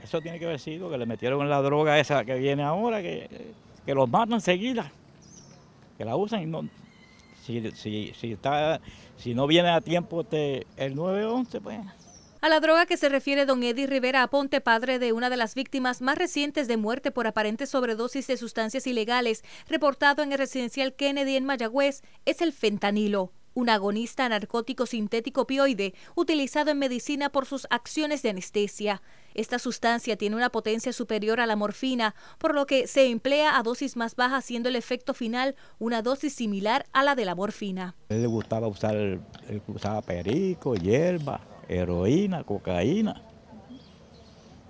Eso tiene que haber sido que le metieron la droga esa que viene ahora, que, que los matan enseguida, que la usan y no. Si, está, si no viene a tiempo te, este, el 911, pues. A la droga que se refiere don Eddie Rivera Aponte, padre de una de las víctimas más recientes de muerte por aparente sobredosis de sustancias ilegales, reportado en el residencial Kennedy en Mayagüez, es el fentanilo un agonista narcótico sintético opioide utilizado en medicina por sus acciones de anestesia. Esta sustancia tiene una potencia superior a la morfina, por lo que se emplea a dosis más bajas, siendo el efecto final una dosis similar a la de la morfina. él le gustaba usar usaba perico, hierba, heroína, cocaína,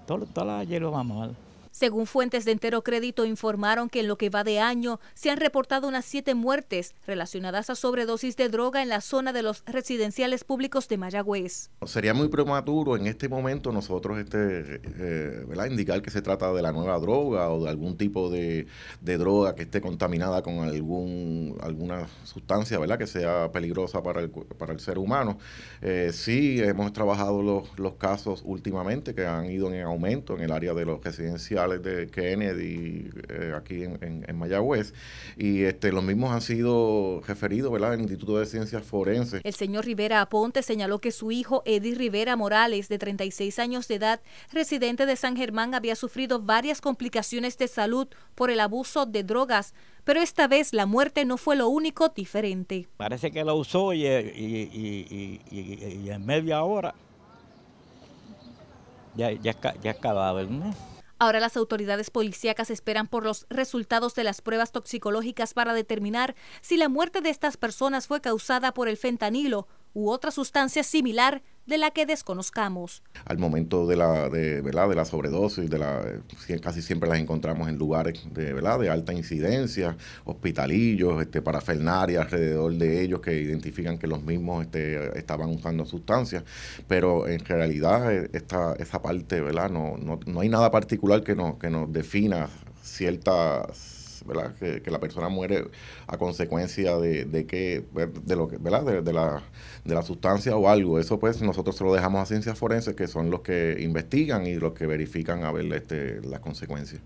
toda, toda la hierba mal. Según fuentes de entero crédito, informaron que en lo que va de año se han reportado unas siete muertes relacionadas a sobredosis de droga en la zona de los residenciales públicos de Mayagüez. Sería muy prematuro en este momento nosotros este, eh, indicar que se trata de la nueva droga o de algún tipo de, droga que esté contaminada con algún, alguna sustancia ¿verdad? que sea peligrosa para el, ser humano. Eh, sí, hemos trabajado los casos últimamente que han ido en aumento en el área de los residenciales de Kennedy eh, aquí en, en, Mayagüez. Y este, los mismos han sido referidos ¿verdad? en el Instituto de Ciencias Forenses. El señor Rivera Aponte señaló que su hijo Eddie Rivera Morales, de 36 años de edad, residente de San Germán, había sufrido varias complicaciones de salud por el abuso de drogas, pero esta vez la muerte no fue lo único diferente. Parece que lo usó eh, y, y, y, en media hora ya, ya, ya es cadáver, ¿no? Ahora las autoridades policíacas esperan por los resultados de las pruebas toxicológicas para determinar si la muerte de estas personas fue causada por el fentanilo u otra sustancia similar de la que desconozcamos. Al momento de la, de, ¿verdad? de la sobredosis, de la, eh, casi siempre las encontramos en lugares de, ¿verdad? de alta incidencia, hospitalillos, este, parafernarias alrededor de ellos que identifican que los mismos este, estaban usando sustancias, pero en realidad eh, esta, esa parte, ¿verdad? No, no, hay nada particular que, no, que nos defina ciertas ¿verdad? Que, la persona muere a consecuencia de, que de lo la, la sustancia o algo eso pues nosotros se lo dejamos a ciencias forenses que son los que investigan y los que verifican a ver este, las consecuencias